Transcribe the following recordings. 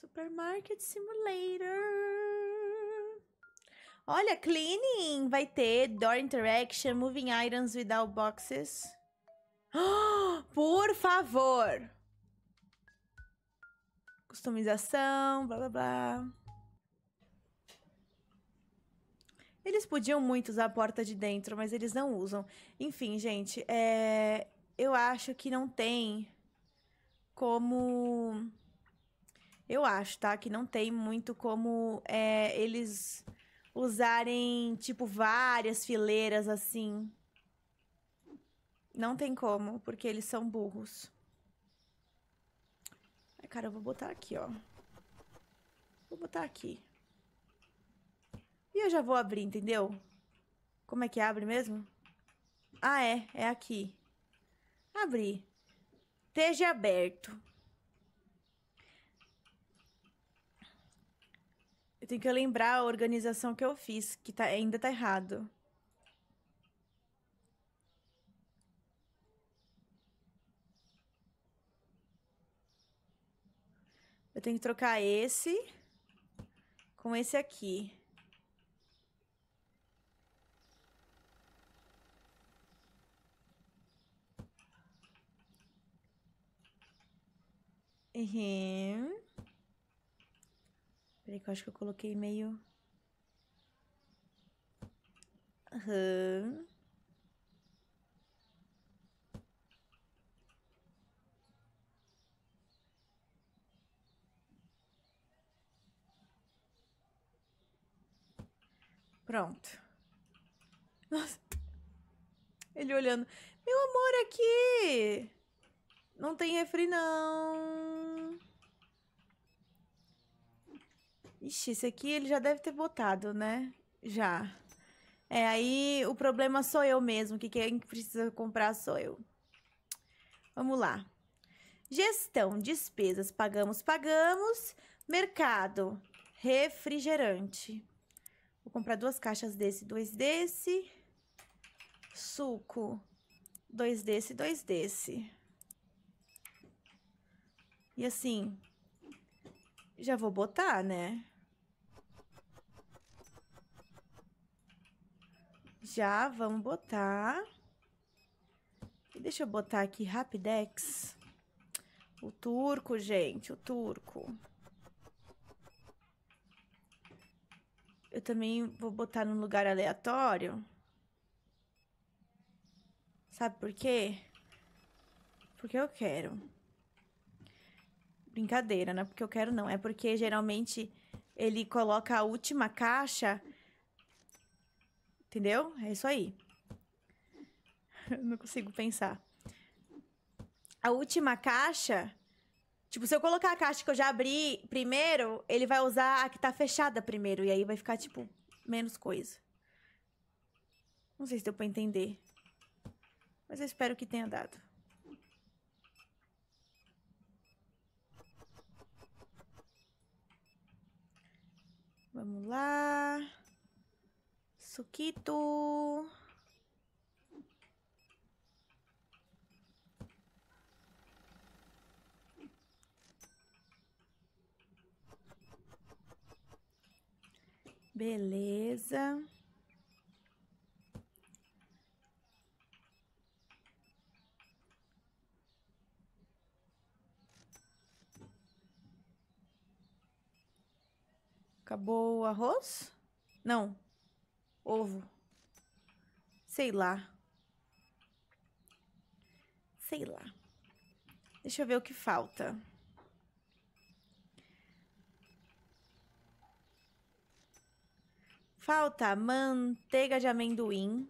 Supermarket Simulator. Olha, cleaning vai ter door interaction, moving items without boxes. Ah, por favor. Customização, blá blá blá. Eles podiam muito usar a porta de dentro, mas eles não usam. Enfim, gente, é... eu acho que não tem como eu acho, tá? Que não tem muito como é, eles usarem, tipo, várias fileiras assim. Não tem como, porque eles são burros. Ai, cara, eu vou botar aqui, ó. Vou botar aqui. E eu já vou abrir, entendeu? Como é que abre mesmo? Ah, é. É aqui. Abrir. Esteja aberto. Eu tenho que lembrar a organização que eu fiz, que tá, ainda tá errado. Eu tenho que trocar esse com esse aqui. Uhum. Peraí que eu acho que eu coloquei meio... Uhum. Pronto. Nossa. Ele olhando. Meu amor, aqui! Não tem refri, não. Ixi, esse aqui ele já deve ter botado, né? Já. É, aí o problema sou eu mesmo, que quem precisa comprar sou eu. Vamos lá. Gestão, despesas, pagamos, pagamos. Mercado, refrigerante. Vou comprar duas caixas desse, dois desse. Suco, dois desse, dois desse. E assim, já vou botar, né? Já vamos botar. E deixa eu botar aqui Rapidex. O turco, gente, o turco. Eu também vou botar num lugar aleatório. Sabe por quê? Porque eu quero. Brincadeira, não é porque eu quero não, é porque geralmente ele coloca a última caixa Entendeu? É isso aí. Eu não consigo pensar. A última caixa. Tipo, se eu colocar a caixa que eu já abri primeiro, ele vai usar a que tá fechada primeiro. E aí vai ficar, tipo, menos coisa. Não sei se deu pra entender. Mas eu espero que tenha dado. Vamos lá. Suquito. Beleza. Acabou o arroz? Não. Ovo. Sei lá. Sei lá. Deixa eu ver o que falta. Falta manteiga de amendoim.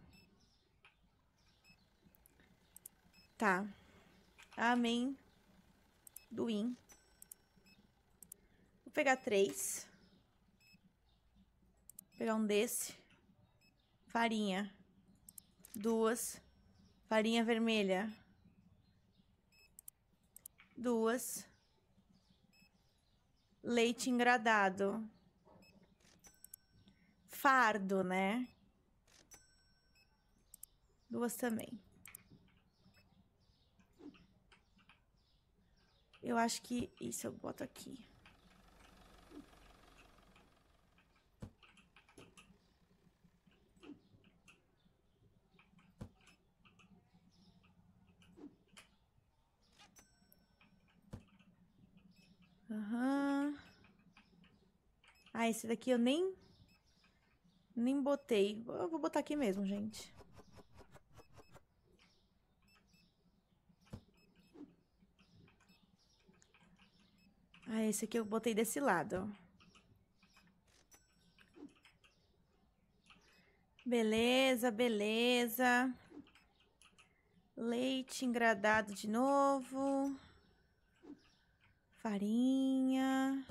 Tá. Amendoim. Vou pegar três. Vou pegar um desse farinha, duas, farinha vermelha, duas, leite engradado, fardo, né? Duas também. Eu acho que isso eu boto aqui. Aham. Uhum. Ah, esse daqui eu nem... Nem botei. Eu vou botar aqui mesmo, gente. Ah, esse aqui eu botei desse lado, ó. Beleza, beleza. Leite engradado de novo farinha.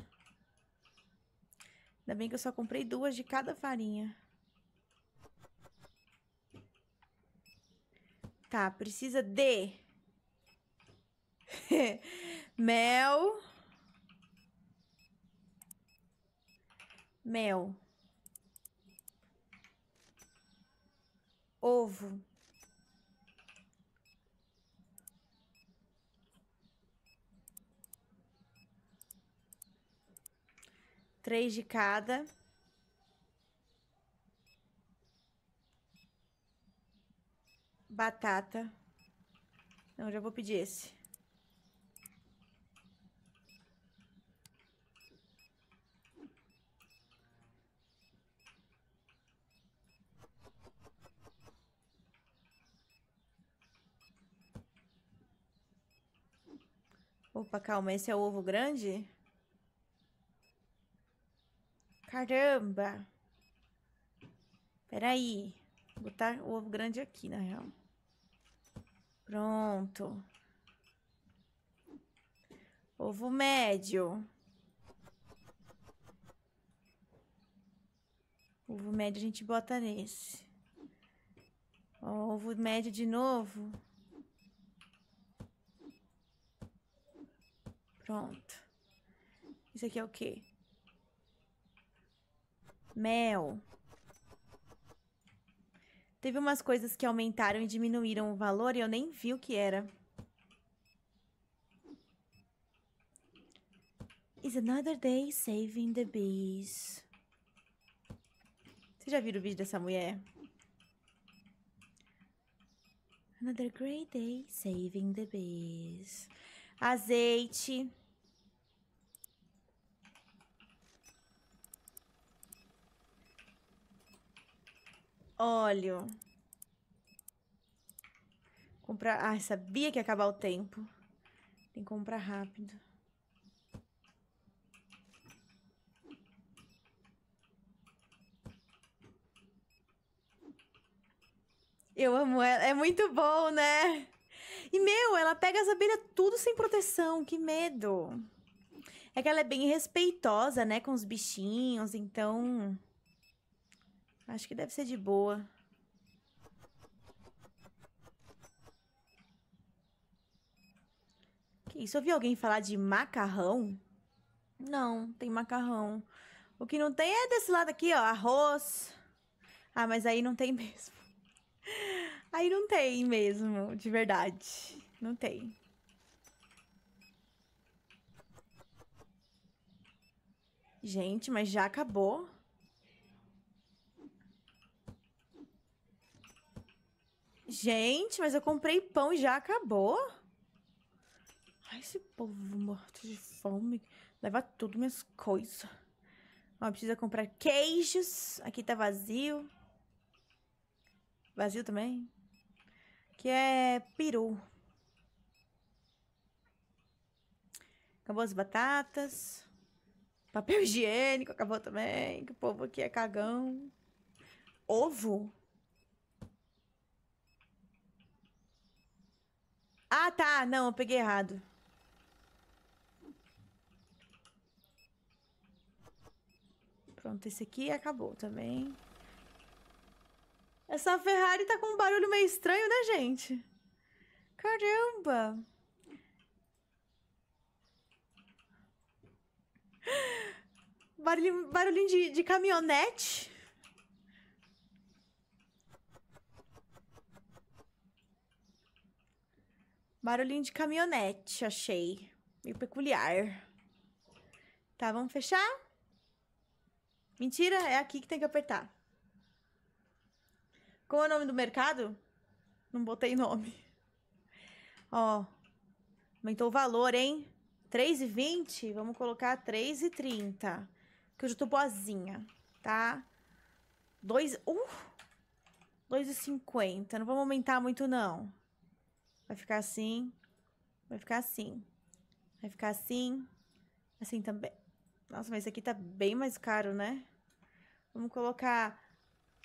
Ainda bem que eu só comprei duas de cada farinha. Tá, precisa de mel. Mel. Ovo. Três de cada. Batata. Não, já vou pedir esse. Opa, calma, esse é o ovo grande? Caramba! Peraí. Vou botar o ovo grande aqui, na real. Pronto. Ovo médio. Ovo médio a gente bota nesse. ovo médio de novo. Pronto. Isso aqui é o quê? Mel. Teve umas coisas que aumentaram e diminuíram o valor e eu nem vi o que era. It's another day saving the bees. Vocês já viram o vídeo dessa mulher? Another great day saving the bees. Azeite. Óleo. Comprar... Ai, sabia que ia acabar o tempo. Tem que comprar rápido. Eu amo ela. É muito bom, né? E, meu, ela pega as abelhas tudo sem proteção. Que medo. É que ela é bem respeitosa, né? Com os bichinhos, então... Acho que deve ser de boa. Que isso? Ouvi alguém falar de macarrão? Não, tem macarrão. O que não tem é desse lado aqui, ó, arroz. Ah, mas aí não tem mesmo. Aí não tem mesmo, de verdade. Não tem. Gente, mas já acabou? Gente, mas eu comprei pão e já acabou? Ai, esse povo morto de fome. Leva tudo minhas coisas. Ó, precisa comprar queijos. Aqui tá vazio. Vazio também. Que é peru. Acabou as batatas. Papel higiênico acabou também. Que o povo aqui é cagão. Ovo? Ah, tá. Não, eu peguei errado. Pronto, esse aqui acabou também. Essa Ferrari tá com um barulho meio estranho, né, gente? Caramba! Barulho, barulhinho de, de caminhonete. Barulhinho de caminhonete, achei. Meio peculiar. Tá, vamos fechar? Mentira, é aqui que tem que apertar. Qual é o nome do mercado? Não botei nome. Ó, aumentou o valor, hein? 3,20? Vamos colocar 3,30. Que eu já tô boazinha, tá? 2... Uh! 2,50. Não vamos aumentar muito, não. Vai ficar assim. Vai ficar assim. Vai ficar assim. Assim também. Nossa, mas esse aqui tá bem mais caro, né? Vamos colocar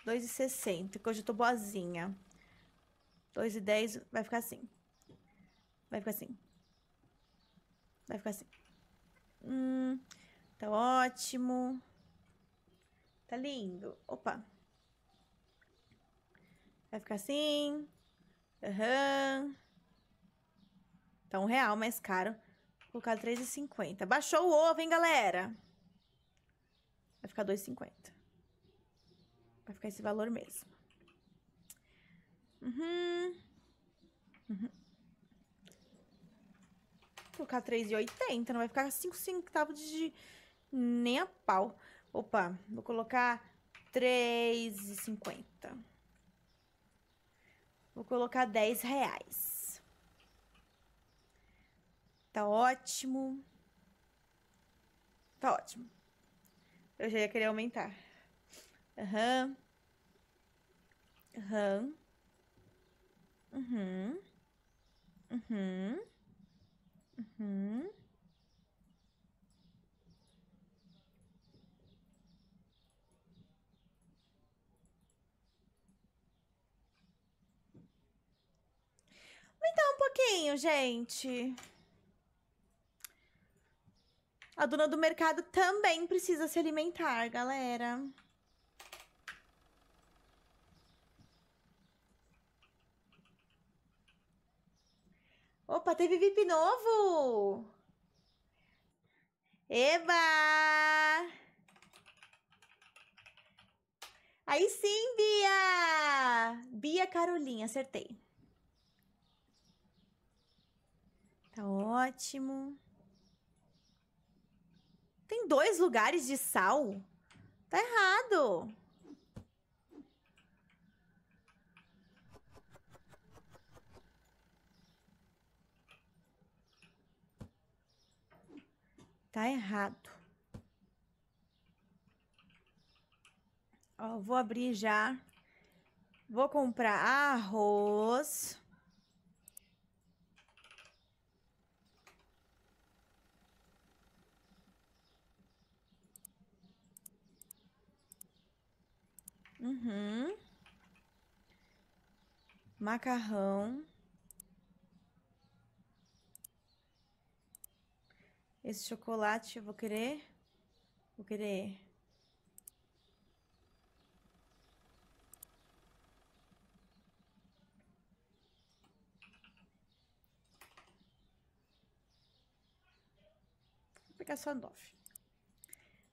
2,60, que hoje eu tô boazinha. 2,10 vai ficar assim. Vai ficar assim. Vai ficar assim. Hum, tá ótimo. Tá lindo. Opa. Vai ficar assim. Aham. Uhum. Então, um real mais caro. Vou colocar 3,50. Baixou o ovo, hein, galera? Vai ficar 2,50. Vai ficar esse valor mesmo. Uhum. Uhum. Vou colocar 3,80. Não vai ficar 5 centavos de... Nem a pau. Opa, vou colocar 3,50. Vou colocar 10 reais. Tá ótimo. Tá ótimo. Eu já ia querer aumentar. Aham. Uhum. Aham. Uhum. Uhum. Uhum. Aumentar um pouquinho, gente. A dona do mercado também precisa se alimentar, galera. Opa, teve VIP novo! Eba! Aí sim, Bia! Bia Carolinha, acertei. Tá ótimo. Tem dois lugares de sal? Tá errado. Tá errado. Ó, vou abrir já. Vou comprar arroz. Uhum. Macarrão. Esse chocolate eu vou querer. Vou querer. Vou pegar só nove.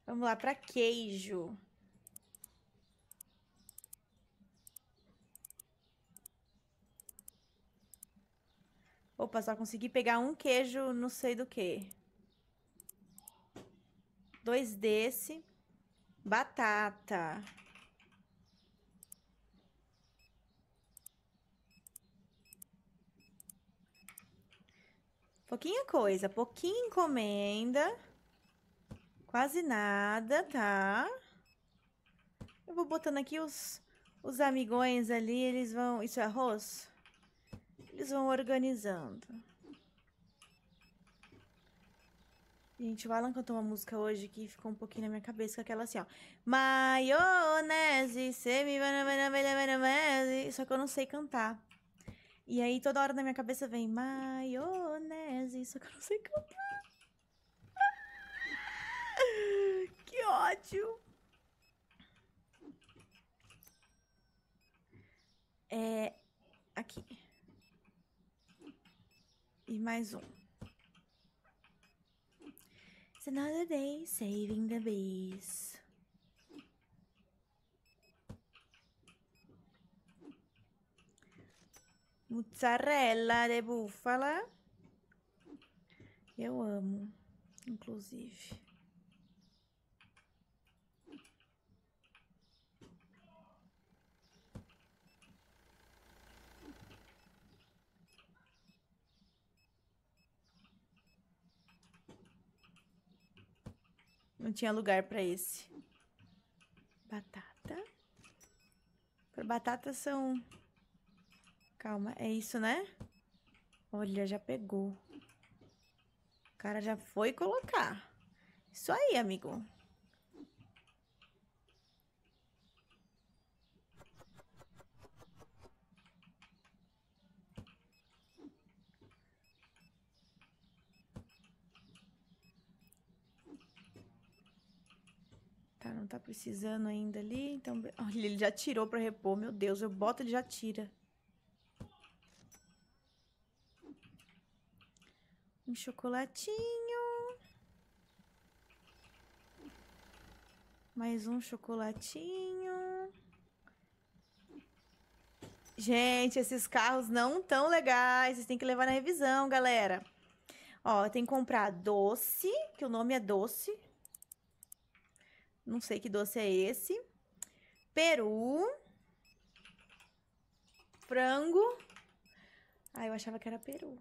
Vamos lá para queijo. Opa, só consegui pegar um queijo não sei do que. Dois desse. Batata. Pouquinha coisa, pouquinha encomenda. Quase nada, tá? Eu vou botando aqui os, os amigões ali, eles vão... Isso é arroz? eles vão organizando. Gente, o Alan cantou uma música hoje que ficou um pouquinho na minha cabeça, com aquela assim, ó. Maionese, semi maionese Só que eu não sei cantar. E aí toda hora na minha cabeça vem maionese, só que eu não sei cantar. Que ódio! É. Aqui. E mais um. It's another day saving the bees. Mozzarella de búfala. Eu amo, inclusive. Não tinha lugar para esse. Batata. Para batata são... Calma, é isso, né? Olha, já pegou. O cara já foi colocar. Isso aí, amigo. tá precisando ainda ali. Então, olha, ele já tirou para repor. Meu Deus, eu boto, ele já tira. Um chocolatinho. Mais um chocolatinho. Gente, esses carros não tão legais. Vocês têm que levar na revisão, galera. Ó, tem que comprar doce, que o nome é doce. Não sei que doce é esse. Peru. Frango. Ah, eu achava que era peru.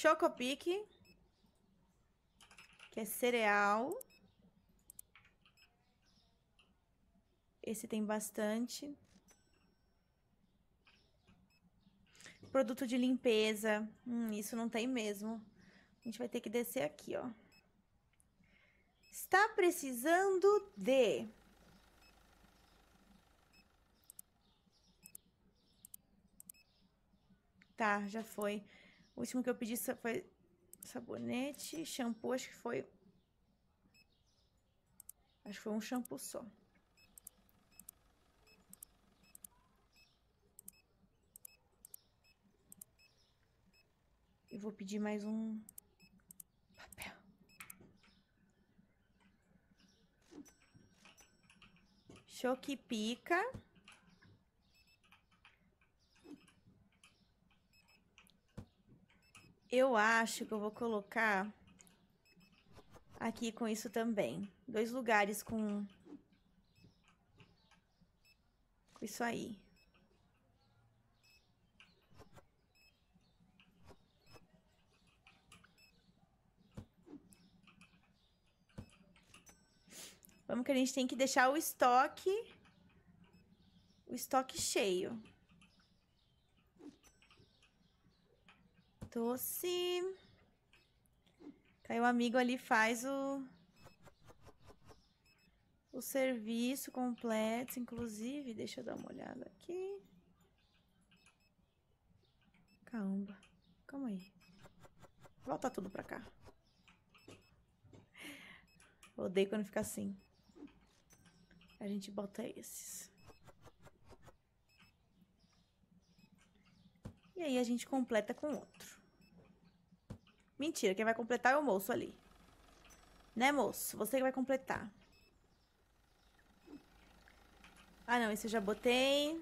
Chocopique. Que é cereal. Esse tem bastante. Produto de limpeza. Hum, isso não tem mesmo. A gente vai ter que descer aqui, ó. Está precisando de... Tá, já foi. O último que eu pedi foi sabonete, shampoo, acho que foi... Acho que foi um shampoo só. vou pedir mais um papel. Choque pica. Eu acho que eu vou colocar aqui com isso também. Dois lugares com isso aí. Vamos que a gente tem que deixar o estoque... O estoque cheio. Doce. Aí o amigo ali faz o... O serviço completo, inclusive. Deixa eu dar uma olhada aqui. Caramba. Calma aí. Volta tudo pra cá. Odeio quando fica assim a gente bota esses. E aí a gente completa com outro. Mentira, quem vai completar é o moço ali. Né, moço? Você que vai completar. Ah, não, esse eu já botei.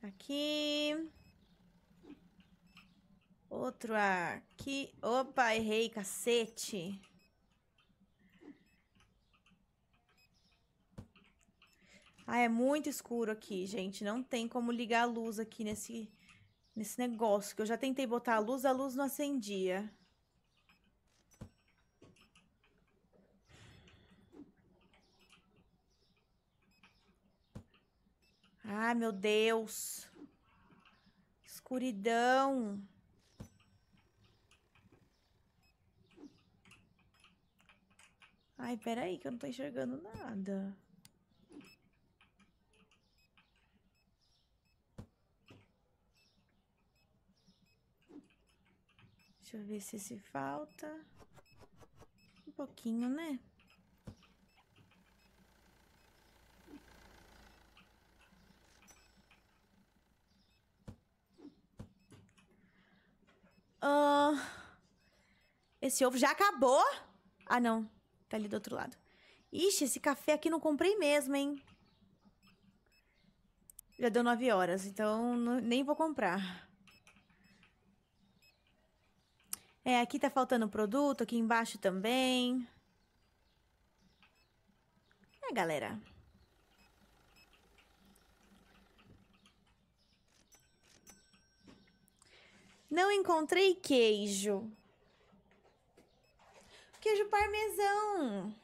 Aqui. Outro aqui. Opa, errei, cacete. Ah, é muito escuro aqui, gente. Não tem como ligar a luz aqui nesse, nesse negócio. Que eu já tentei botar a luz, a luz não acendia. Ah, meu Deus. Escuridão. Ai, peraí que eu não tô enxergando nada. Deixa eu ver se se falta. Um pouquinho, né? Ah, esse ovo já acabou? Ah, não. Tá ali do outro lado. Ixi, esse café aqui não comprei mesmo, hein? Já deu 9 horas, então não, nem vou comprar. É, aqui tá faltando produto, aqui embaixo também. É, galera. Não encontrei queijo. Queijo parmesão.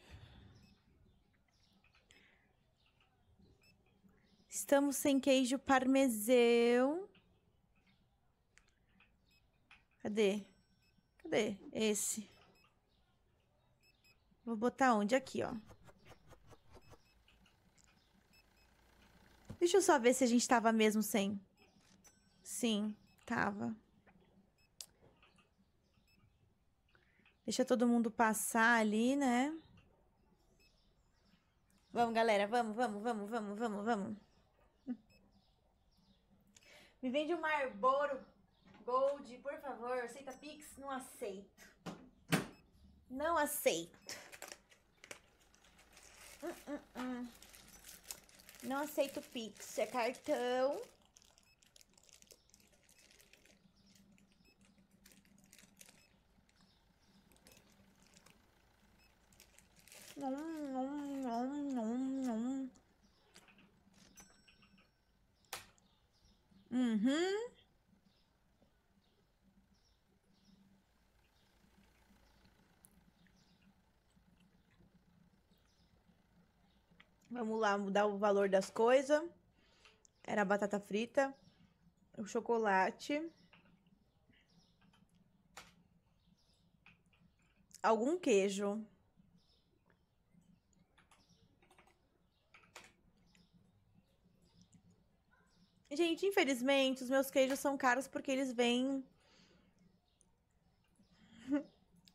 Estamos sem queijo parmesão. Cadê? Cadê? Esse. Vou botar onde? Aqui, ó. Deixa eu só ver se a gente tava mesmo sem. Sim, tava. Deixa todo mundo passar ali, né? Vamos, galera. Vamos, vamos, vamos, vamos, vamos, vamos. Me vende um arboro Gold, por favor, aceita Pix? Não aceito. Não aceito. Uh, uh, uh. Não aceito Pix, é cartão. Não, não, não. Vamos lá mudar o valor das coisas. Era a batata frita, o chocolate. Algum queijo. Gente, infelizmente, os meus queijos são caros porque eles vêm.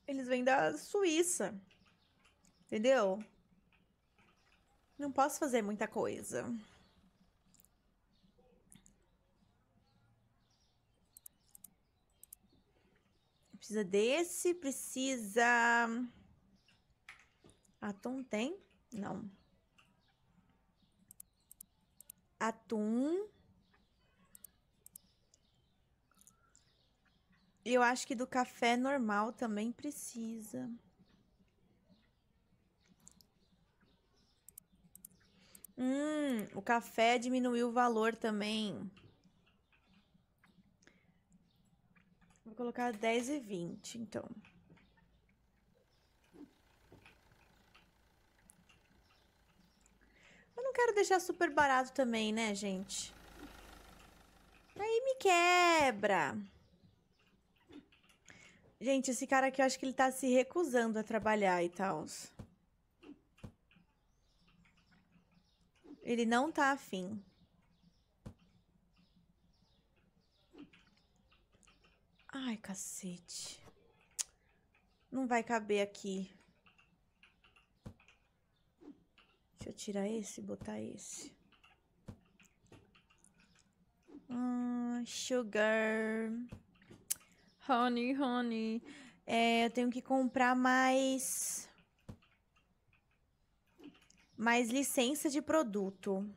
eles vêm da Suíça. Entendeu? Não posso fazer muita coisa. Precisa desse, precisa... Atum tem? Não. Atum... Eu acho que do café normal também precisa. Hum, o café diminuiu o valor também. Vou colocar 10 e 20, então. Eu não quero deixar super barato também, né, gente? Aí me quebra. Gente, esse cara aqui, eu acho que ele tá se recusando a trabalhar e tal. Ele não tá afim. Ai, cacete. Não vai caber aqui. Deixa eu tirar esse e botar esse. Hum, sugar. Honey, honey. É, eu tenho que comprar mais mais licença de produto.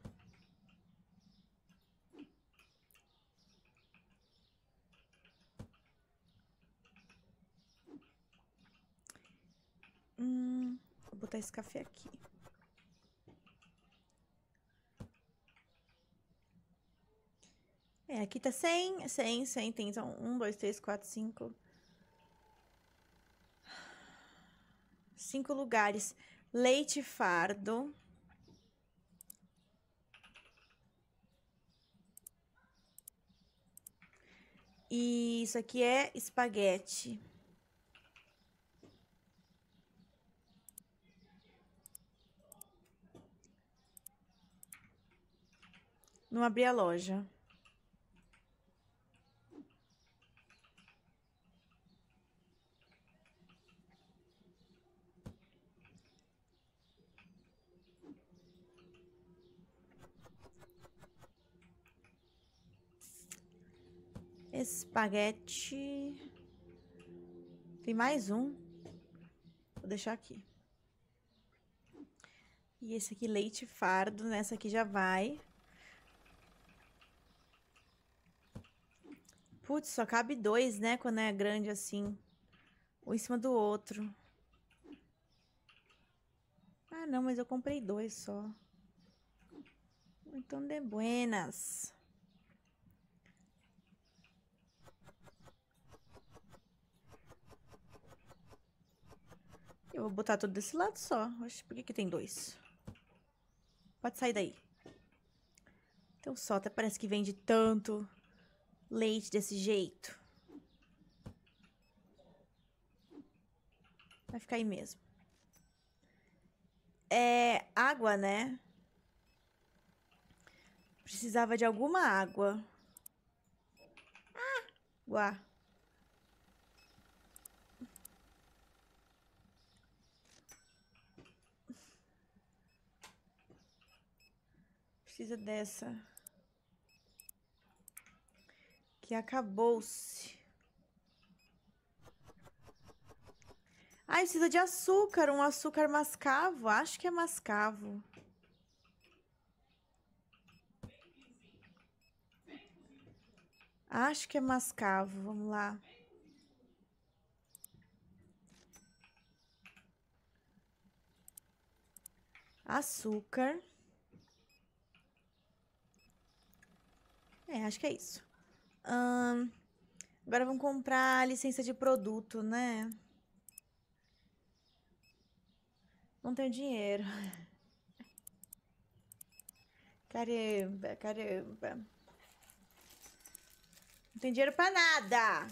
Hum, vou botar esse café aqui. É, aqui tá 100, 100, 100, tem então 1, 2, 3, 4, 5. Cinco lugares leite fardo. E isso aqui é espaguete. Não abri a loja. espaguete. Tem mais um. Vou deixar aqui. E esse aqui, leite fardo. Nessa aqui já vai. Putz, só cabe dois, né? Quando é grande assim. Um em cima do outro. Ah, não, mas eu comprei dois só. Então, de buenas. Eu vou botar tudo desse lado só. Oxe, por que, que tem dois? Pode sair daí. Então só, até parece que vende tanto leite desse jeito. Vai ficar aí mesmo. É água, né? Precisava de alguma água. Ah! Uau! precisa dessa. Que acabou-se. Ai, precisa de açúcar, um açúcar mascavo. Acho que é mascavo. Acho que é mascavo, vamos lá. Açúcar. É, acho que é isso. agora vamos comprar a licença de produto, né? Não tenho dinheiro. Caramba, caramba. Não tem dinheiro pra nada.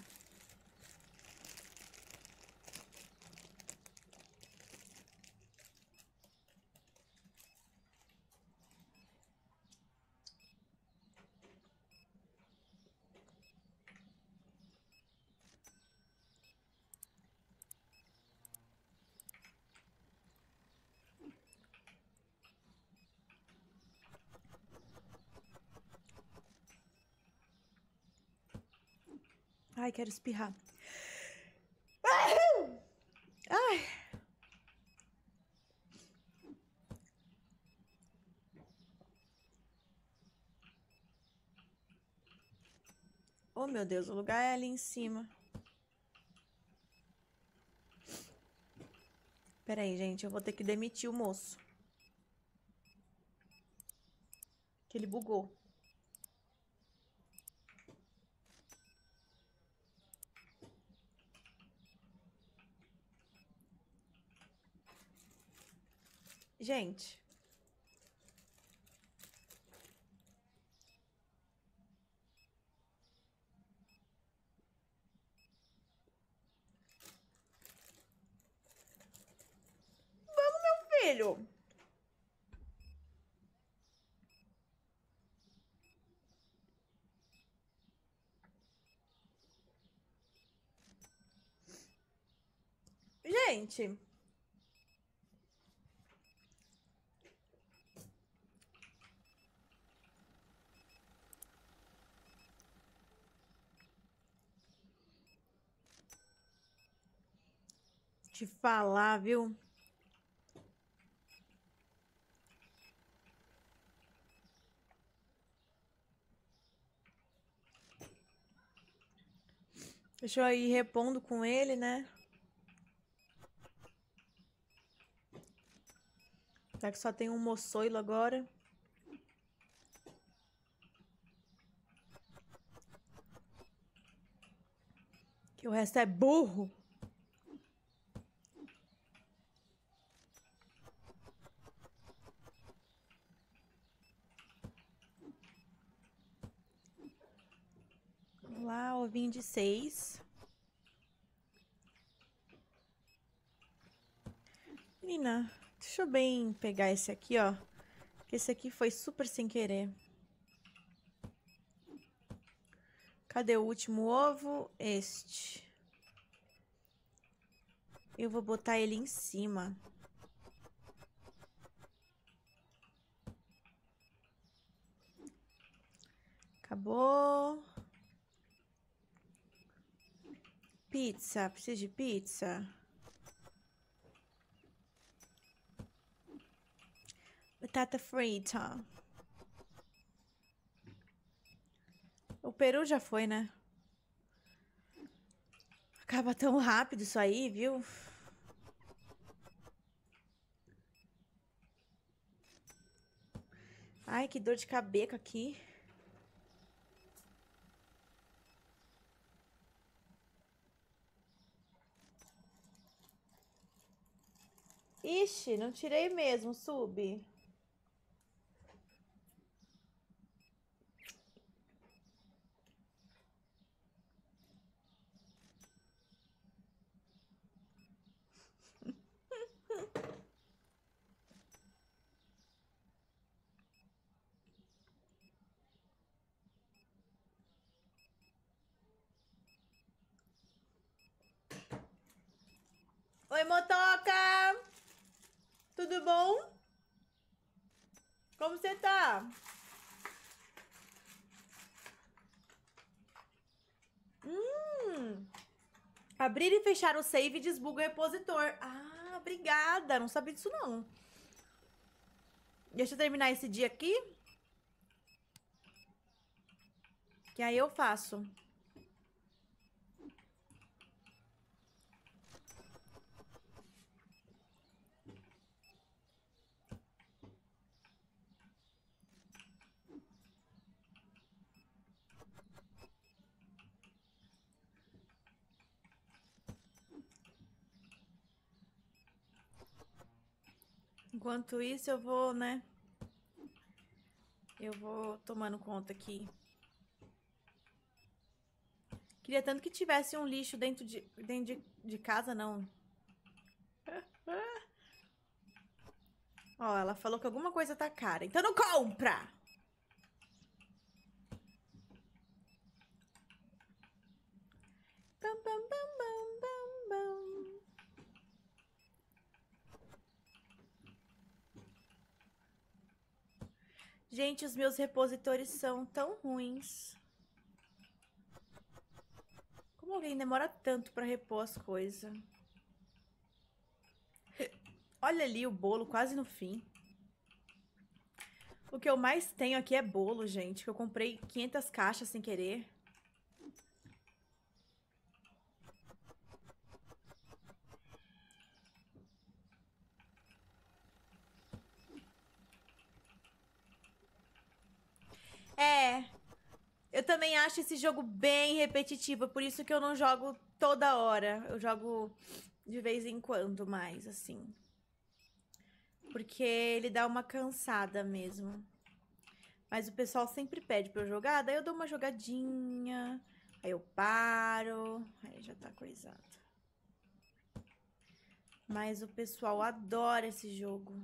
Ai, quero espirrar. Ai. Oh, meu Deus, o lugar é ali em cima. Pera aí, gente, eu vou ter que demitir o moço. Que ele bugou. gente. Vamos, meu filho. Gente... te falar, viu? Deixa eu ir repondo com ele, né? Será que só tem um moçoilo agora? Que o resto é burro. Vamos lá, ovinho de seis. Menina, deixa eu bem pegar esse aqui, ó. Porque esse aqui foi super sem querer. Cadê o último ovo? Este. Eu vou botar ele em cima. Acabou. Pizza, preciso de pizza. Batata frita. O Peru já foi, né? Acaba tão rápido isso aí, viu? Ai, que dor de cabeça aqui. Vixe, não tirei mesmo, sub. como você tá? Hum. Abrir e fechar o save desbuga o repositor. Ah, obrigada. Não sabia disso, não. Deixa eu terminar esse dia aqui. Que aí eu faço. Enquanto isso, eu vou, né? Eu vou tomando conta aqui. Queria tanto que tivesse um lixo dentro de, dentro de, de casa, não. Ó, ela falou que alguma coisa tá cara. Então não compra! Gente, os meus repositores são tão ruins. Como alguém demora tanto pra repor as coisas? Olha ali o bolo, quase no fim. O que eu mais tenho aqui é bolo, gente. Que eu comprei 500 caixas sem querer. É. Eu também acho esse jogo bem repetitivo, por isso que eu não jogo toda hora. Eu jogo de vez em quando mais, assim. Porque ele dá uma cansada mesmo. Mas o pessoal sempre pede pra eu jogar, daí eu dou uma jogadinha, aí eu paro, aí já tá coisado. Mas o pessoal adora esse jogo.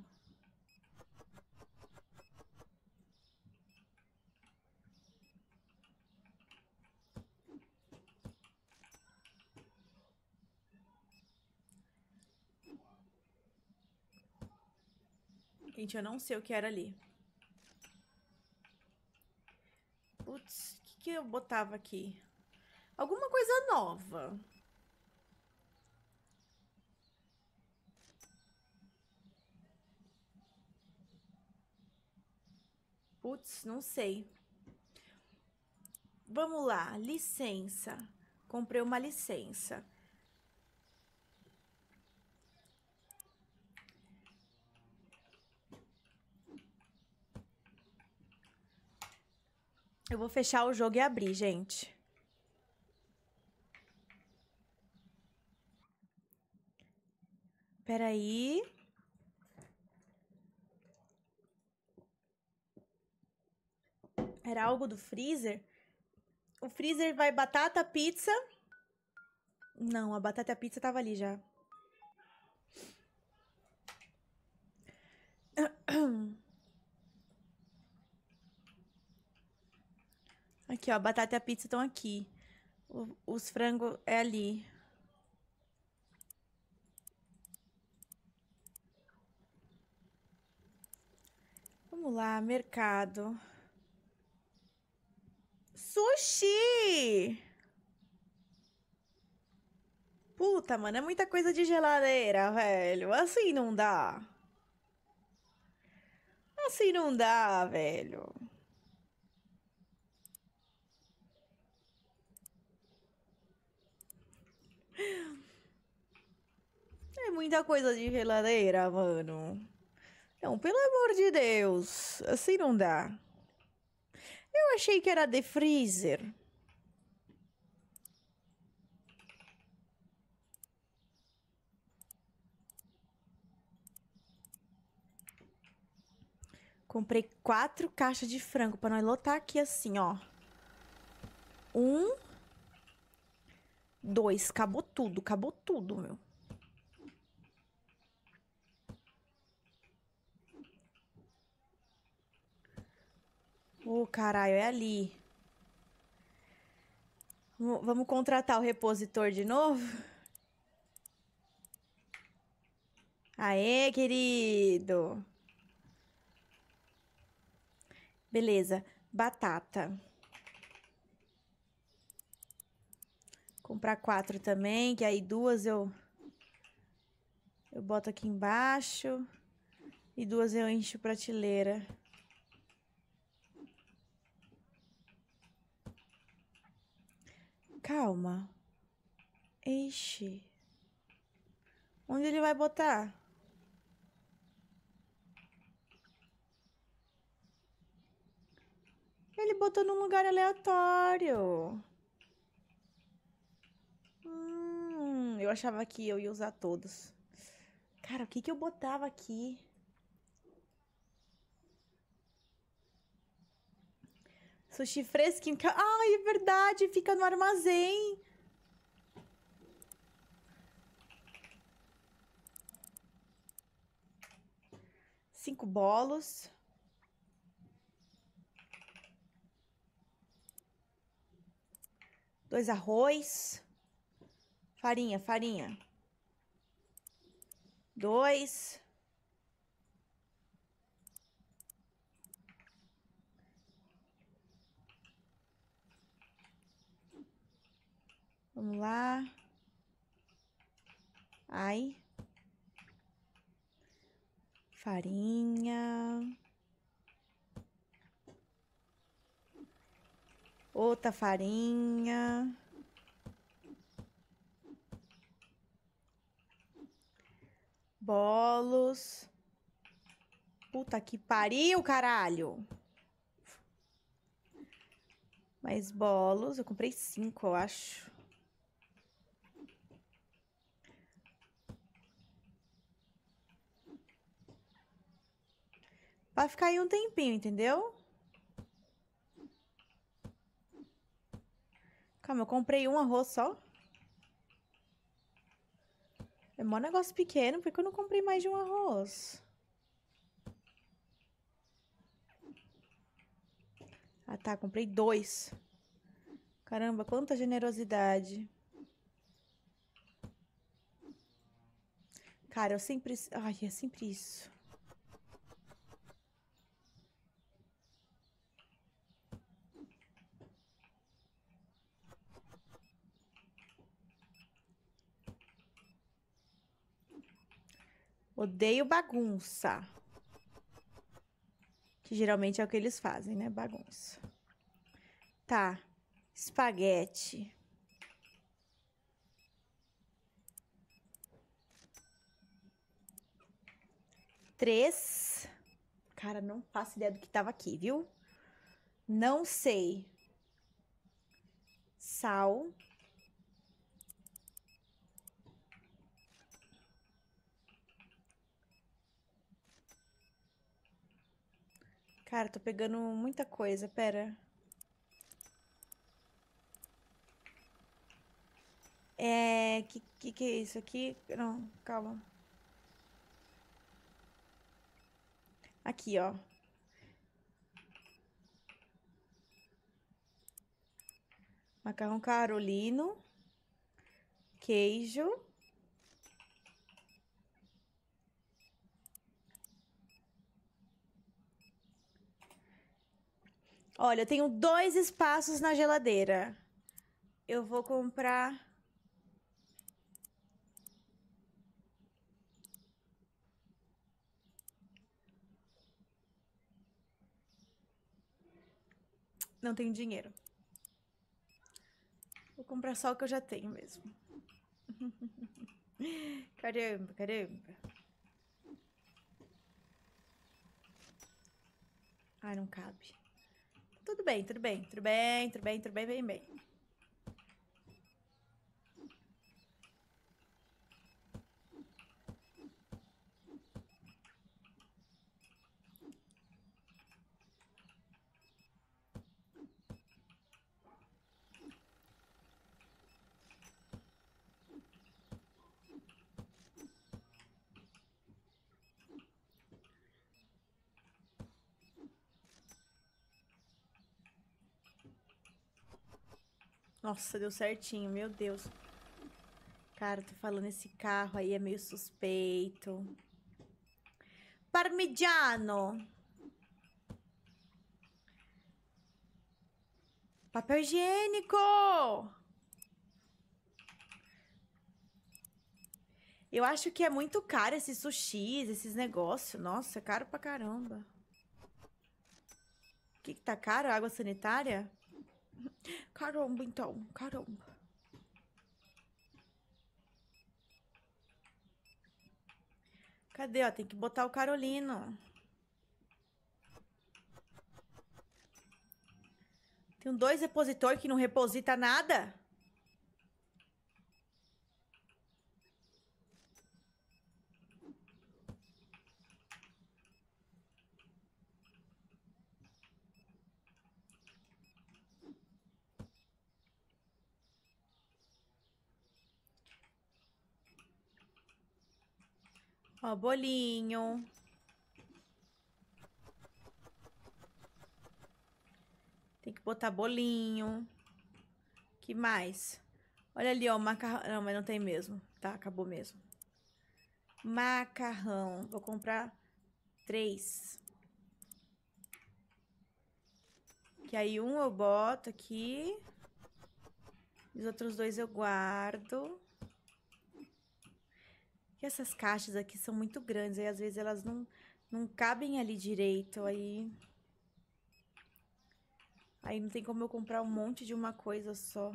Gente, eu não sei o que era ali. Putz, o que, que eu botava aqui? Alguma coisa nova. Putz, não sei. Vamos lá, licença. Comprei uma licença. Eu vou fechar o jogo e abrir, gente. Peraí, Era algo do freezer? O freezer vai batata, pizza. Não, a batata pizza tava ali já. Aqui, ó, batata e a pizza estão aqui. O, os frangos é ali. Vamos lá, mercado. Sushi! Puta, mano, é muita coisa de geladeira, velho. Assim não dá. Assim não dá, velho. É muita coisa de geladeira, mano. Não, pelo amor de Deus. Assim não dá. Eu achei que era de freezer. Comprei quatro caixas de frango para nós lotar aqui assim, ó. Um, dois. Acabou tudo, acabou tudo, meu. Ô, oh, caralho, é ali. Vamos contratar o repositor de novo? Aê, querido! Beleza, batata. Comprar quatro também, que aí duas eu... Eu boto aqui embaixo. E duas eu encho prateleira. Calma. Enche. Onde ele vai botar? Ele botou num lugar aleatório. eu achava que eu ia usar todos. Cara, o que que eu botava aqui? Sushi fresquinho. Ai, é verdade, fica no armazém. Cinco bolos. Dois arroz farinha, farinha. Dois. Vamos lá. Ai. Farinha. Outra farinha. Bolos. Puta que pariu, caralho! Mais bolos. Eu comprei cinco, eu acho. Vai ficar aí um tempinho, entendeu? Calma, eu comprei um arroz só. É mó negócio pequeno, porque eu não comprei mais de um arroz? Ah tá, comprei dois. Caramba, quanta generosidade. Cara, eu sempre. Ai, é sempre isso. Odeio bagunça. Que geralmente é o que eles fazem, né? Bagunça. Tá. Espaguete. Três. Cara, não faço ideia do que tava aqui, viu? Não sei. Sal. Cara, tô pegando muita coisa, pera. É... Que, que que é isso aqui? Não, calma. Aqui, ó. Macarrão carolino. Queijo. Olha, eu tenho dois espaços na geladeira. Eu vou comprar. Não tenho dinheiro. Vou comprar só o que eu já tenho mesmo. caramba, caramba. Ai, não cabe. Tudo bem, tudo bem, tudo bem, tudo bem, tudo bem, bem, bem. Nossa, deu certinho, meu Deus. Cara, tô falando, esse carro aí é meio suspeito. Parmigiano. Papel higiênico! Eu acho que é muito caro esses sushis, esses negócios. Nossa, é caro pra caramba. O que que tá caro? Água sanitária? Caramba, então, caramba. Cadê, ó? Tem que botar o Carolino. Tem dois repositor que não reposita nada? Ó, bolinho. Tem que botar bolinho. Que mais? Olha ali, ó, macarrão. Não, mas não tem mesmo. Tá, acabou mesmo. Macarrão. Vou comprar três. Que aí um eu boto aqui. Os outros dois eu guardo que essas caixas aqui são muito grandes, aí às vezes elas não, não cabem ali direito, aí... Aí não tem como eu comprar um monte de uma coisa só.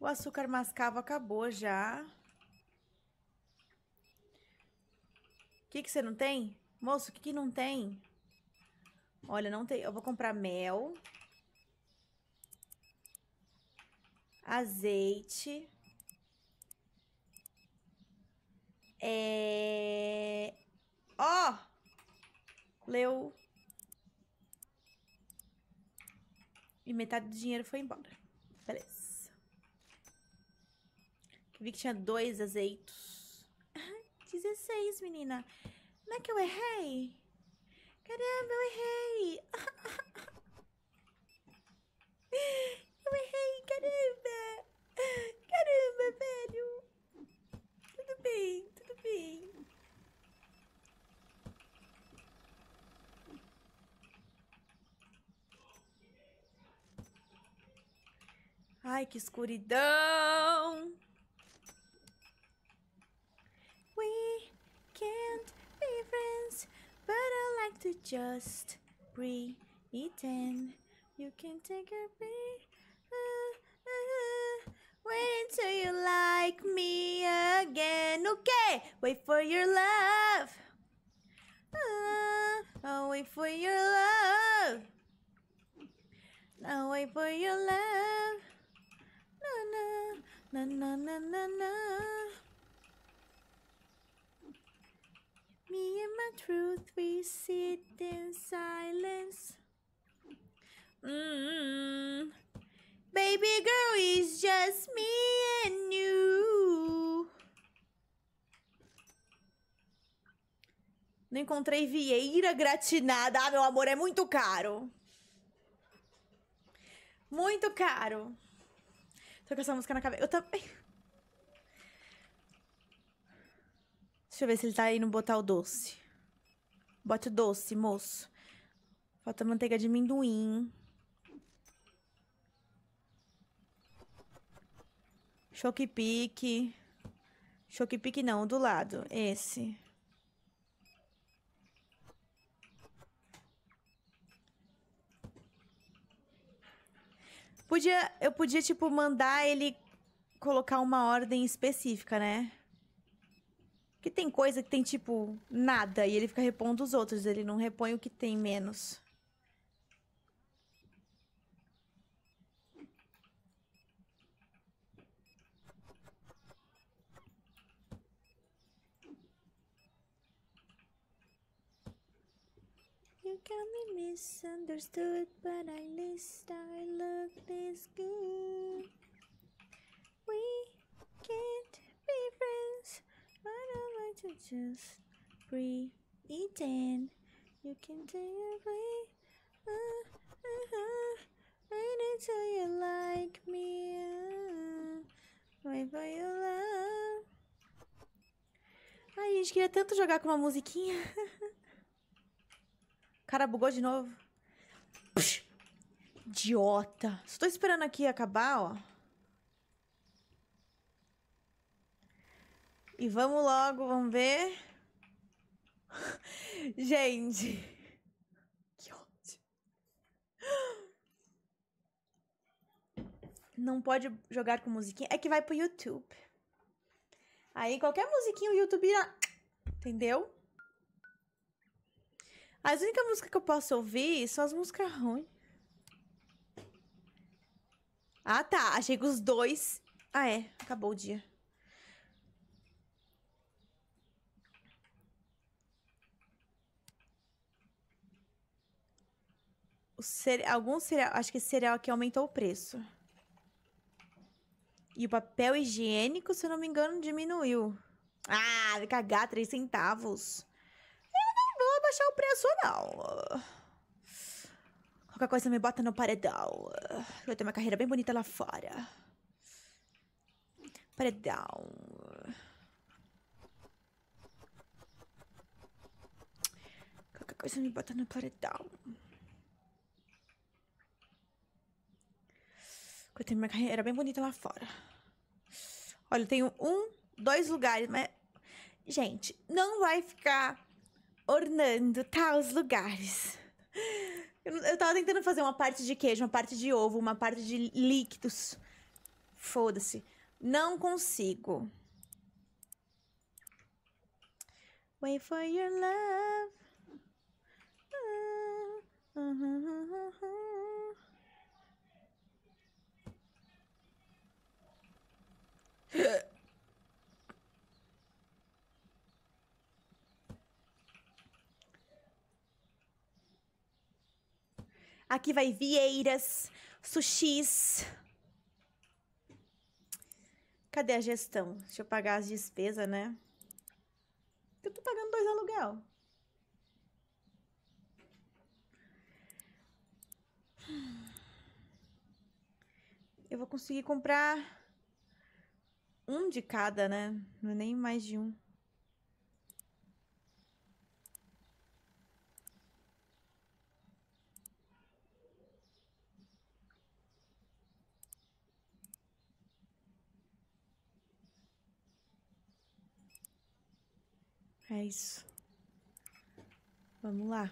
O açúcar mascavo acabou já. O que, que você não tem? Moço, o que, que não tem? Olha, não tem... Eu vou comprar mel... azeite, é... ó, oh, leu e metade do dinheiro foi embora. Beleza. Vi que tinha dois azeitos. 16, menina. Não é que eu errei? Caramba, eu errei. I caramba! Caramba, velho! Tudo bem, tudo bem. Ai, que escuridão! We can't be friends, but I like to just pretend. You can take a break. Wait until you like me again. Okay, wait for your love. Uh, I'll wait for your love. I'll wait for your love. Na na na na na na. Me and my truth, we sit in silence. Mm. -hmm. Baby girl is just me and you. Não encontrei vieira gratinada. Ah, meu amor, é muito caro. Muito caro. Tô com essa música na cabeça. Eu também. Deixa eu ver se ele tá indo botar o doce. Bote o doce, moço. Falta manteiga de amendoim. Choque pique. Choque pique não, do lado. Esse. Podia, eu podia, tipo, mandar ele colocar uma ordem específica, né? Que tem coisa que tem, tipo, nada e ele fica repondo os outros, ele não repõe o que tem menos. can be misunderstood, but at least I look this good. We can't be friends, but I want to just pretend. You can take away, uh, uh, uh-huh, uh, wait until you like me, uh, wait for your love. Ai, gente, queria tanto jogar com uma musiquinha. cara bugou de novo. Idiota. Estou esperando aqui acabar, ó. E vamos logo, vamos ver. Gente. Que ódio. Não pode jogar com musiquinha. É que vai pro YouTube. Aí qualquer musiquinha o YouTube irá. Entendeu? As únicas músicas que eu posso ouvir são as músicas ruins. Ah, tá. Achei que os dois... Ah, é. Acabou o dia. Cere... Alguns cereal... Acho que esse cereal aqui aumentou o preço. E o papel higiênico, se eu não me engano, diminuiu. Ah, vai cagar 3 centavos baixar o preço, não. Qualquer coisa me bota no paredão. Eu tenho uma carreira bem bonita lá fora. Paredão. Qualquer coisa me bota no paredão. Eu tenho uma carreira bem bonita lá fora. Olha, eu tenho um, dois lugares, mas. Gente, não vai ficar ornando tais lugares. Eu, tava tentando fazer uma parte de queijo, uma parte de ovo, uma parte de líquidos. Foda-se. Não consigo. Wait for your love. Uh, -huh Aqui vai vieiras, sushis. Cadê a gestão? Deixa eu pagar as despesas, né? Eu tô pagando dois aluguel. Eu vou conseguir comprar um de cada, né? Não é nem mais de um. É isso. Vamos lá.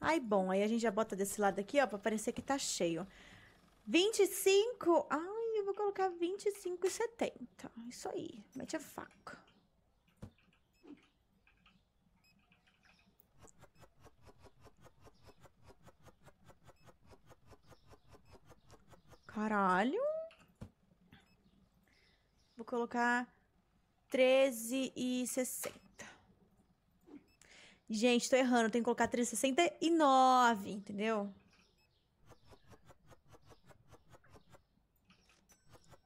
Ai, bom, aí a gente já bota desse lado aqui, ó, pra parecer que tá cheio. 25? Ai, eu vou colocar 25,70. Isso aí, mete a faca. Caralho. Vou colocar 13 e 60. Gente, tô errando. Tem que colocar 13 69, entendeu?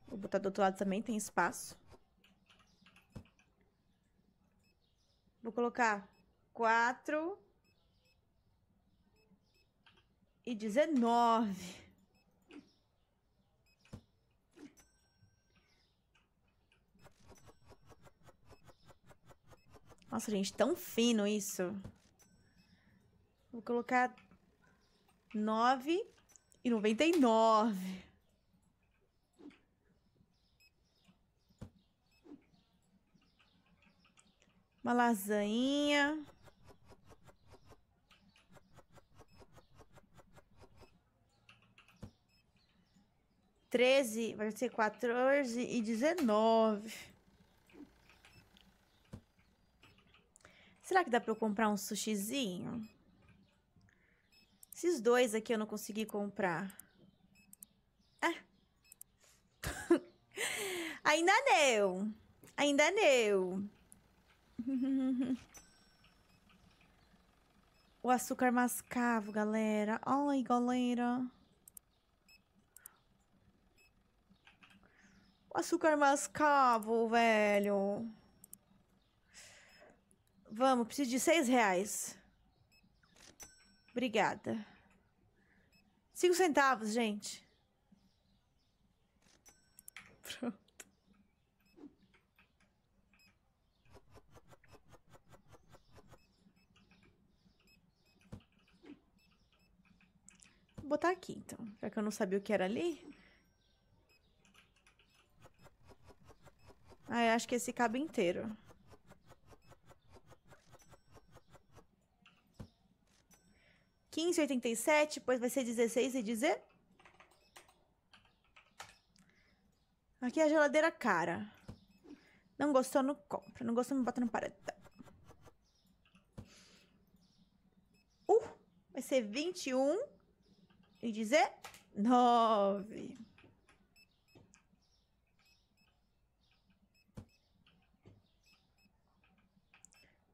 Vou botar do outro lado também, tem espaço. Vou colocar 4 e 19. Nossa, gente, tão fino isso. Vou colocar e nove. Uma lasanha. Treze, vai ser quatorze e dezenove. Será que dá pra eu comprar um sushizinho? Esses dois aqui eu não consegui comprar. Ah. Ainda não. Ainda não. o açúcar mascavo, galera. Ai, galera. O açúcar mascavo, velho. Vamos, preciso de seis reais. Obrigada. Cinco centavos, gente. Pronto. Vou botar aqui, então. Já que eu não sabia o que era ali. Ah, eu acho que esse cabe inteiro. 15, 87, depois vai ser 16 e dizer. Aqui é a geladeira cara. Não gostou, não compra. Não gostou, não bota no paredão. Uh, vai ser 21 e dizer 9.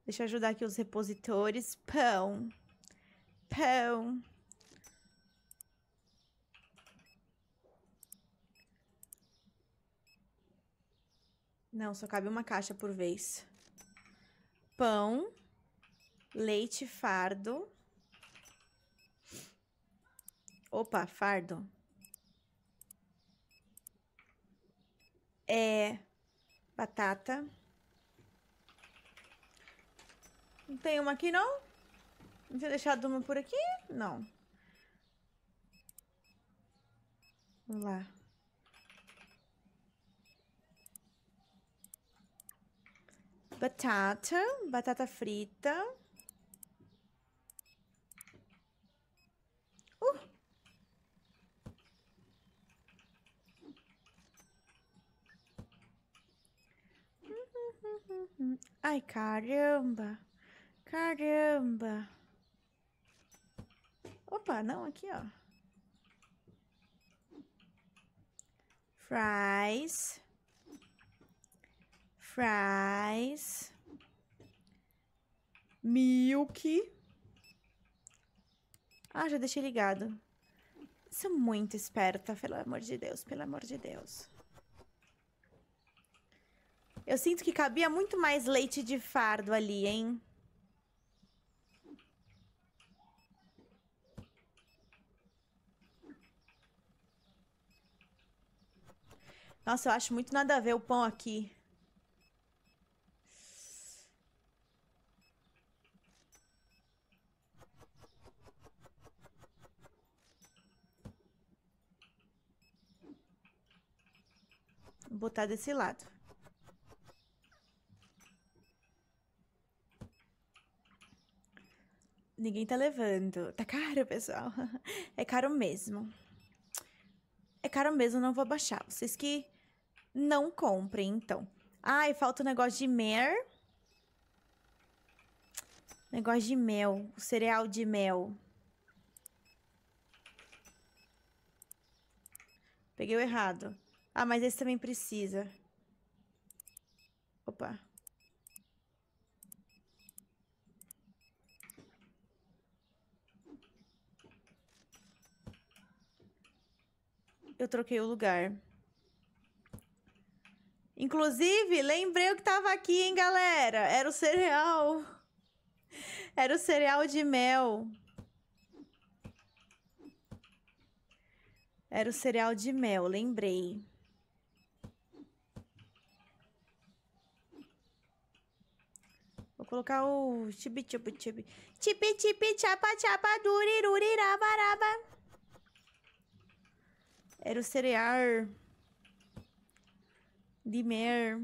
Deixa eu ajudar aqui os repositores. Pão chapéu. Não, só cabe uma caixa por vez. Pão, leite fardo. Opa, fardo. É batata. Não tem uma aqui, não? Não tinha deixado uma por aqui? Não. Vamos lá. Batata, batata frita. Uh! Ai, caramba! Caramba! Opa, não, aqui, ó. Fries. Fries. Milk. Ah, já deixei ligado. Sou muito esperta, pelo amor de Deus, pelo amor de Deus. Eu sinto que cabia muito mais leite de fardo ali, hein? Nossa, eu acho muito nada a ver o pão aqui. Vou botar desse lado. Ninguém tá levando. Tá caro, pessoal. É caro mesmo. É caro mesmo, não vou abaixar. Vocês que não comprem, então. Ai, falta o um negócio de mer. Negócio de mel. O cereal de mel. Peguei o errado. Ah, mas esse também precisa. Opa. Eu troquei o lugar. Inclusive, lembrei o que tava aqui, hein, galera? Era o cereal. Era o cereal de mel. Era o cereal de mel, lembrei. Vou colocar o chibi chibi chibi. Chibi chibi chapa chapa durirurirabaraba. Era o cereal. De Mer.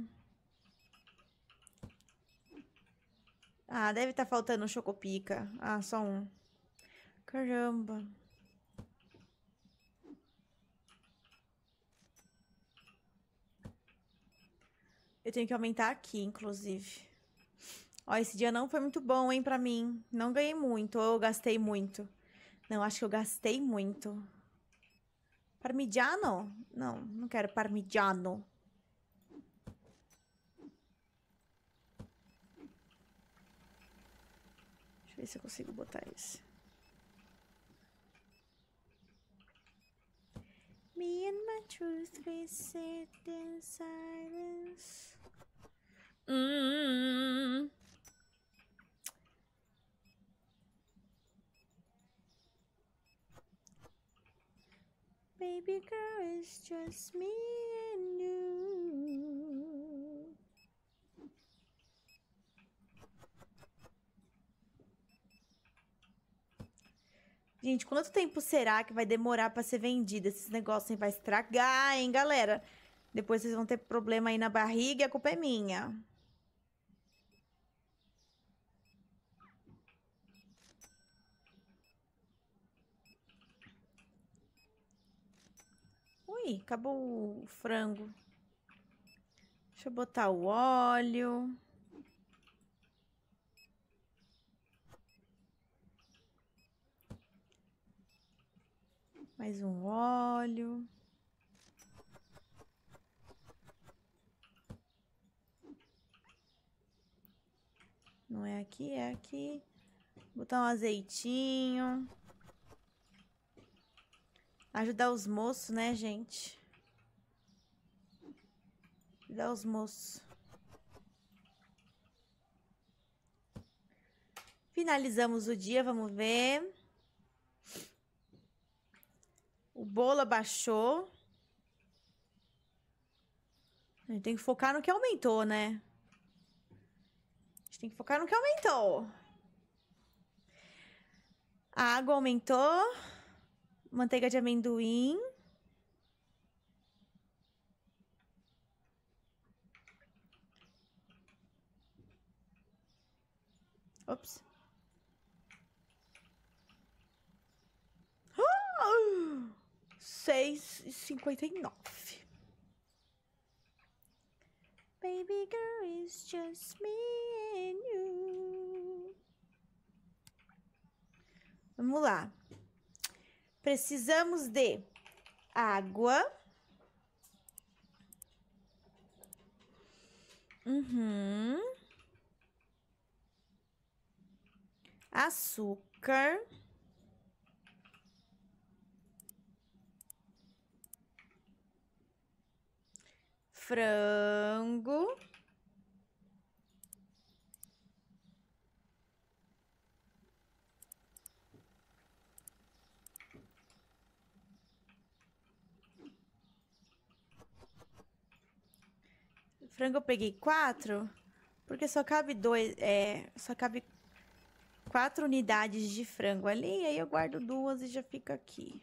Ah, deve estar tá faltando um Chocopica. Ah, só um. Caramba. Eu tenho que aumentar aqui, inclusive. Ó, esse dia não foi muito bom, hein, pra mim. Não ganhei muito, ou eu gastei muito. Não, acho que eu gastei muito. Parmigiano? Não, não quero parmigiano. Ver se eu consigo botar esse. Me and my truth, we sit in silence. Mm -hmm. Baby girl, it's just me and Gente, quanto tempo será que vai demorar para ser vendida? Esses negócios vai estragar, hein, galera? Depois vocês vão ter problema aí na barriga e a culpa é minha. Ui, acabou o frango. Deixa eu botar o óleo. mais um óleo. Não é aqui, é aqui. Botar um azeitinho. Ajudar os moços, né, gente? Ajudar os moços. Finalizamos o dia, vamos ver. O bolo abaixou. A gente tem que focar no que aumentou, né? A gente tem que focar no que aumentou. A água aumentou. Manteiga de amendoim. Ops. 6,59. Baby girl, it's just me and you. Vamos lá. Precisamos de água. Uhum. Açúcar. frango. Frango eu peguei quatro, porque só cabe dois, é, só cabe quatro unidades de frango ali, aí eu guardo duas e já fica aqui.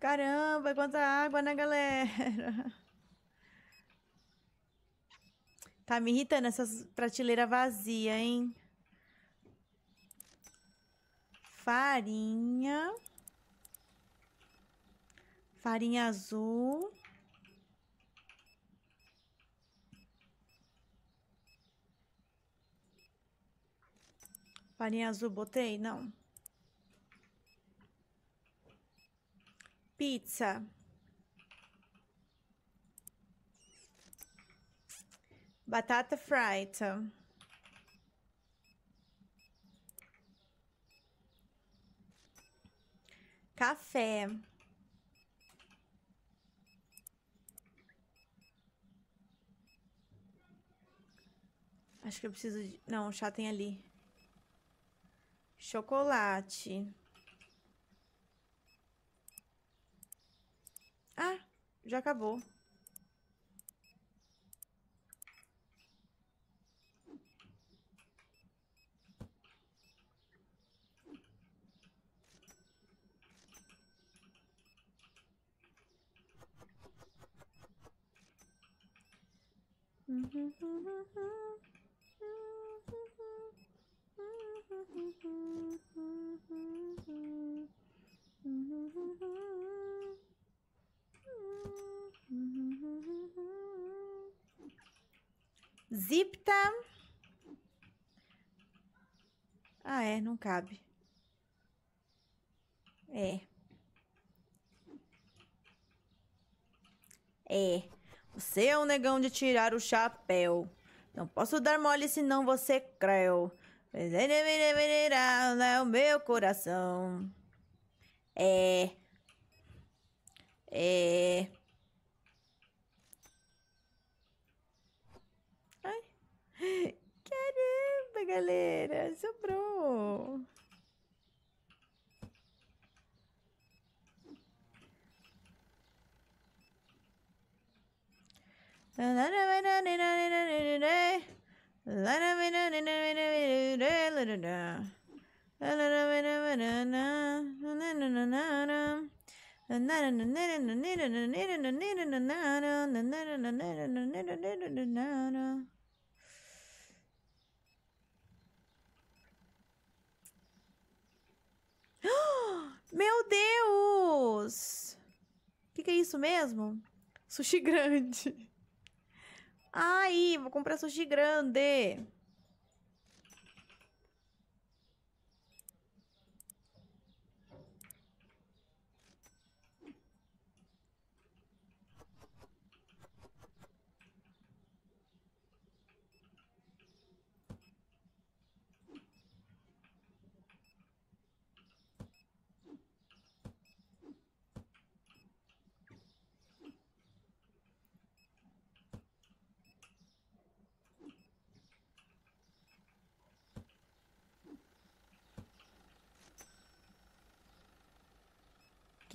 Caramba, quanta água, né, galera? Tá me irritando essa prateleira vazia, hein? Farinha. Farinha azul. Farinha azul botei? Não. Pizza. Batata frita. Café. Acho que eu preciso de... Não, chá tem ali. Chocolate. Ah, já acabou. Zipta. Ah, é, não cabe. É. É. Você é um negão de tirar o chapéu. Não posso dar mole senão você é creu. É o meu coração. É. É... Ai. Caramba, galera, sobrou. Meu Deus! O que, que é isso mesmo? Sushi grande. Aí, vou comprar sushi grande.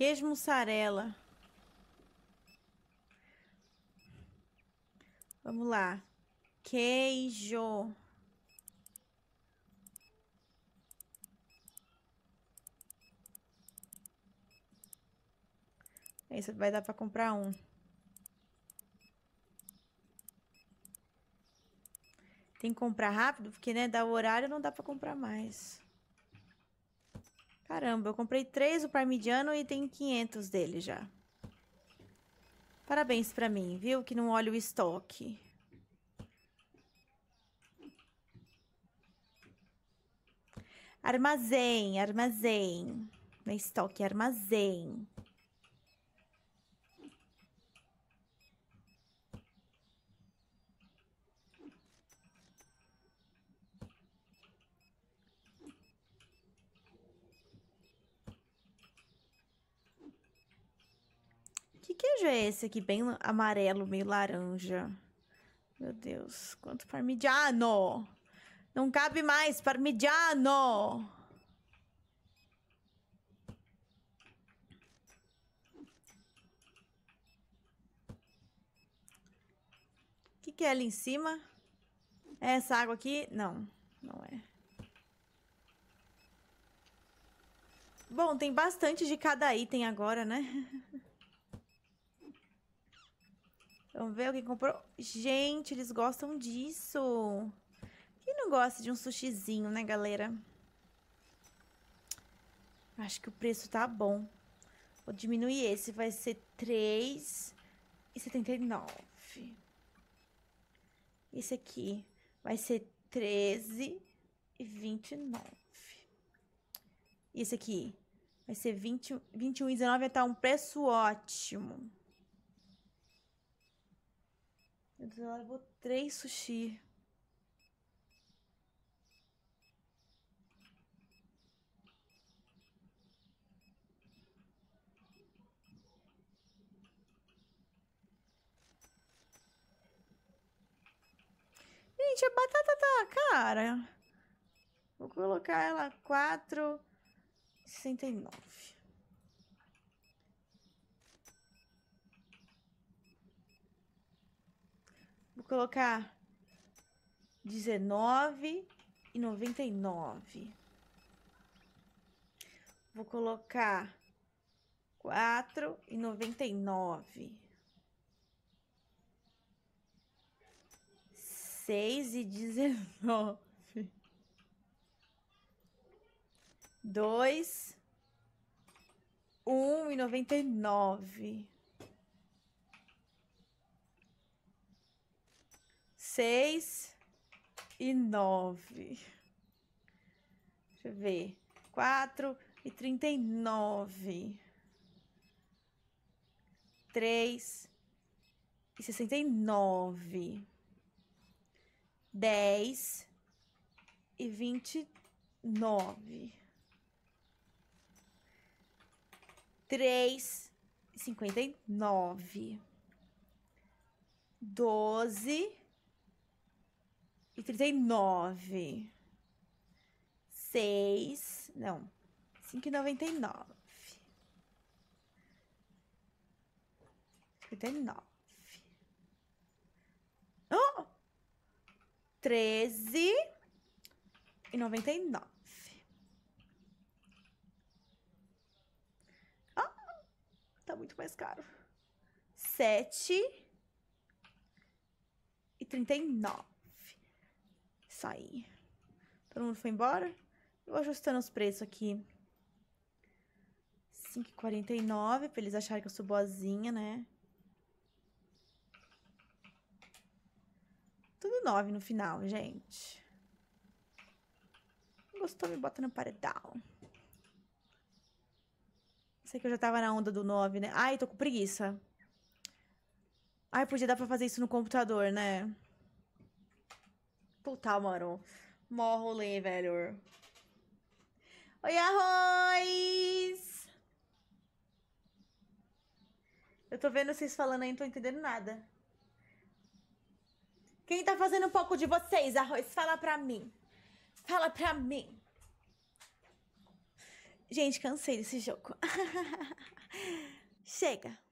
Queijo mussarela. Vamos lá. Queijo. Esse vai dar para comprar um. Tem que comprar rápido, porque, né, dá o horário não dá para comprar mais. Caramba, eu comprei três o parmigiano e tem 500 dele já. Parabéns pra mim, viu? Que não olha o estoque. Armazém, armazém. Na estoque, é armazém. Que queijo é, é esse aqui? Bem amarelo, meio laranja. Meu Deus, quanto parmigiano! Não cabe mais, parmigiano! O que, que é ali em cima? É essa água aqui? Não, não é. Bom, tem bastante de cada item agora, né? Vamos ver alguém comprou. Gente, eles gostam disso. Quem não gosta de um sushizinho, né, galera? Acho que o preço tá bom. Vou diminuir esse. Vai ser 3,79. Esse aqui vai ser R$13,29. Esse aqui vai ser 21,19. Tá um preço ótimo. Meu Deus, ela levou três sushi. Gente, a batata tá cara. Vou colocar ela 4,69. Vou colocar e nove. Vou colocar nove. seis e dezenove, dois, um e noventa e nove. seis e nove. Deixa eu ver. Quatro e trinta e nove. Três e sessenta e nove. Dez e vinte e nove. Três e cinquenta e nove. Doze e trinta e nove. Seis, não, cinco e noventa e nove. Trinta e nove. Oh! Treze e noventa e nove. Ah, tá muito mais caro. Sete e trinta e nove sair. Todo mundo foi embora? Eu vou ajustando os preços aqui. 5,49 pra eles acharem que eu sou boazinha, né? Tudo 9 no final, gente. Gostou, tá me bota no paredão. Sei que eu já tava na onda do 9, né? Ai, tô com preguiça. Ai, podia dar pra fazer isso no computador, né? Puta, mano. Mó rolê, velho. Oi, arroz! Eu tô vendo vocês falando aí, não tô entendendo nada. Quem tá fazendo um pouco de vocês, arroz? Fala pra mim. Fala pra mim. Gente, cansei desse jogo. Chega.